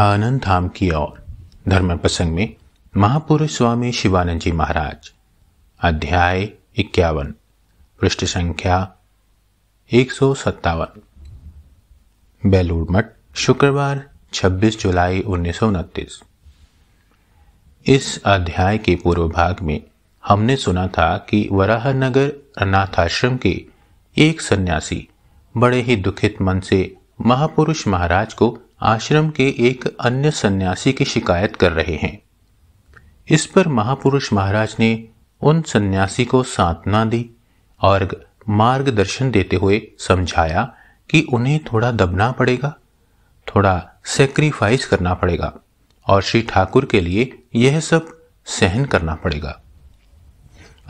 आनंद धाम की ओर धर्म प्रसंग में महापुरुष स्वामी शिवानंद जी महाराज अध्याय इक्यावन पृष्ठ संख्या एक सौ सत्तावन बेलूर मठ शुक्रवार 26 जुलाई उन्नीस इस अध्याय के पूर्व भाग में हमने सुना था कि वराहनगर अनाथाश्रम के एक सन्यासी बड़े ही दुखित मन से महापुरुष महाराज को आश्रम के एक अन्य सन्यासी की शिकायत कर रहे हैं इस पर महापुरुष महाराज ने उन सन्यासी को सांत्वना दी और मार्गदर्शन देते हुए समझाया कि उन्हें थोड़ा दबना पड़ेगा थोड़ा सेक्रीफाइस करना पड़ेगा और श्री ठाकुर के लिए यह सब सहन करना पड़ेगा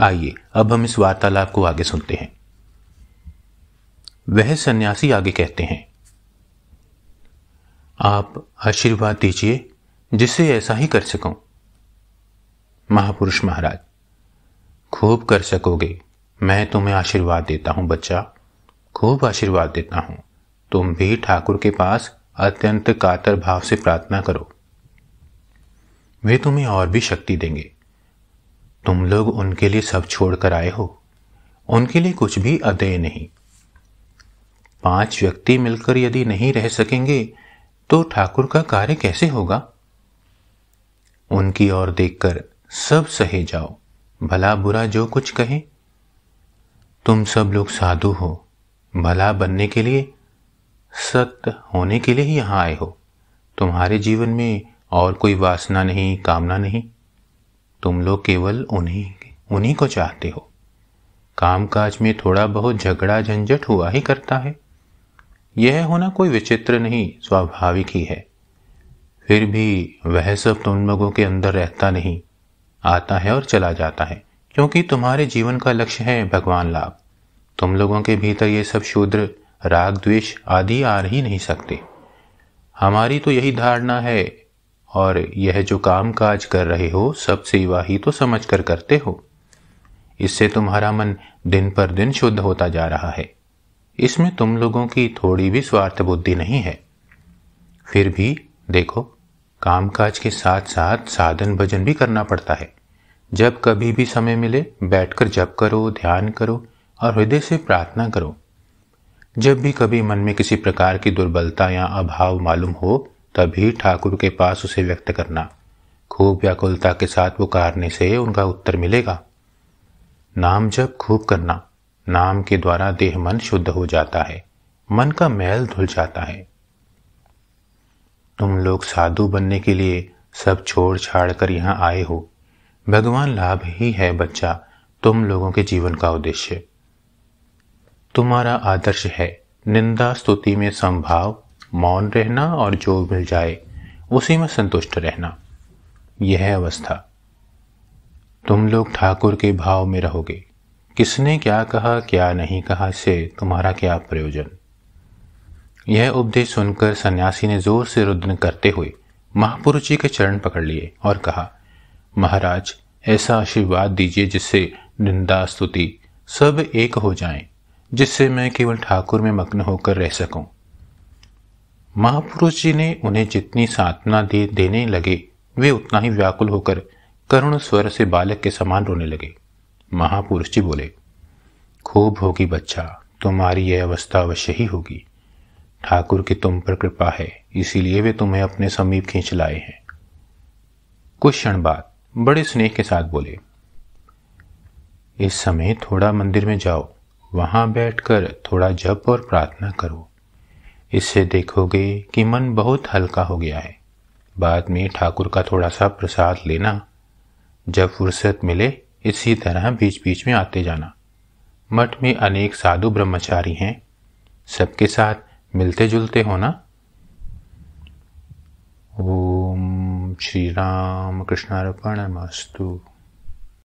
आइए अब हम इस वार्तालाप को आगे सुनते हैं वह सन्यासी आगे कहते हैं आप आशीर्वाद दीजिए जिससे ऐसा ही कर सकूं महापुरुष महाराज खूब कर सकोगे मैं तुम्हें आशीर्वाद देता हूं बच्चा खूब आशीर्वाद देता हूं तुम भी ठाकुर के पास अत्यंत कातर भाव से प्रार्थना करो वे तुम्हें और भी शक्ति देंगे तुम लोग उनके लिए सब छोड़कर आए हो उनके लिए कुछ भी अदेय नहीं पांच व्यक्ति मिलकर यदि नहीं रह सकेंगे तो ठाकुर का कार्य कैसे होगा उनकी ओर देखकर सब सहे जाओ भला बुरा जो कुछ कहे तुम सब लोग साधु हो भला बनने के लिए सत्य होने के लिए ही यहां आए हो तुम्हारे जीवन में और कोई वासना नहीं कामना नहीं तुम लोग केवल उन्हीं उन्हीं को चाहते हो कामकाज में थोड़ा बहुत झगड़ा झंझट हुआ ही करता है यह होना कोई विचित्र नहीं स्वाभाविक ही है फिर भी वह सब तुम लोगों के अंदर रहता नहीं आता है और चला जाता है क्योंकि तुम्हारे जीवन का लक्ष्य है भगवान लाभ तुम लोगों के भीतर ये सब शूद्र राग द्वेष आदि आ ही नहीं सकते हमारी तो यही धारणा है और यह जो काम काज कर रहे हो सब सेवा ही तो समझ कर करते हो इससे तुम्हारा मन दिन पर दिन शुद्ध होता जा रहा है इसमें तुम लोगों की थोड़ी भी स्वार्थ बुद्धि नहीं है फिर भी देखो कामकाज के साथ साथ साधन भजन भी करना पड़ता है जब कभी भी समय मिले बैठकर जप करो ध्यान करो और हृदय से प्रार्थना करो जब भी कभी मन में किसी प्रकार की दुर्बलता या अभाव मालूम हो तभी ठाकुर के पास उसे व्यक्त करना खूब व्याकुलता के साथ पुकारने से उनका उत्तर मिलेगा नाम जप खूब करना नाम के द्वारा देह मन शुद्ध हो जाता है मन का मैल धुल जाता है तुम लोग साधु बनने के लिए सब छोड़ छाड़ कर यहां आए हो भगवान लाभ ही है बच्चा तुम लोगों के जीवन का उद्देश्य तुम्हारा आदर्श है निंदा स्तुति में संभाव मौन रहना और जो मिल जाए उसी में संतुष्ट रहना यह अवस्था तुम लोग ठाकुर के भाव में रहोगे किसने क्या कहा क्या नहीं कहा से तुम्हारा क्या प्रयोजन यह उपदेश सुनकर सन्यासी ने जोर से रुद्र करते हुए महापुरुष जी के चरण पकड़ लिए और कहा महाराज ऐसा आशीर्वाद दीजिए जिससे निंदा स्तुति सब एक हो जाए जिससे मैं केवल ठाकुर में मग्न होकर रह सकूं। महापुरुष जी ने उन्हें जितनी सांत्वना दे देने लगे वे उतना ही व्याकुल होकर करुण स्वर से बालक के समान रोने लगे महापुरुष जी बोले खूब होगी बच्चा तुम्हारी यह अवस्था अवश्य ही होगी ठाकुर की तुम पर कृपा है इसीलिए वे तुम्हें अपने समीप खींच लाए हैं कुछ क्षण बाद बड़े स्नेह के साथ बोले इस समय थोड़ा मंदिर में जाओ वहां बैठकर थोड़ा जप और प्रार्थना करो इससे देखोगे कि मन बहुत हल्का हो गया है बाद में ठाकुर का थोड़ा सा प्रसाद लेना जब फुर्सत मिले इसी तरह बीच बीच में आते जाना मठ में अनेक साधु ब्रह्मचारी हैं सबके साथ मिलते जुलते होना ओम श्री राम कृष्णार्पण मस्तु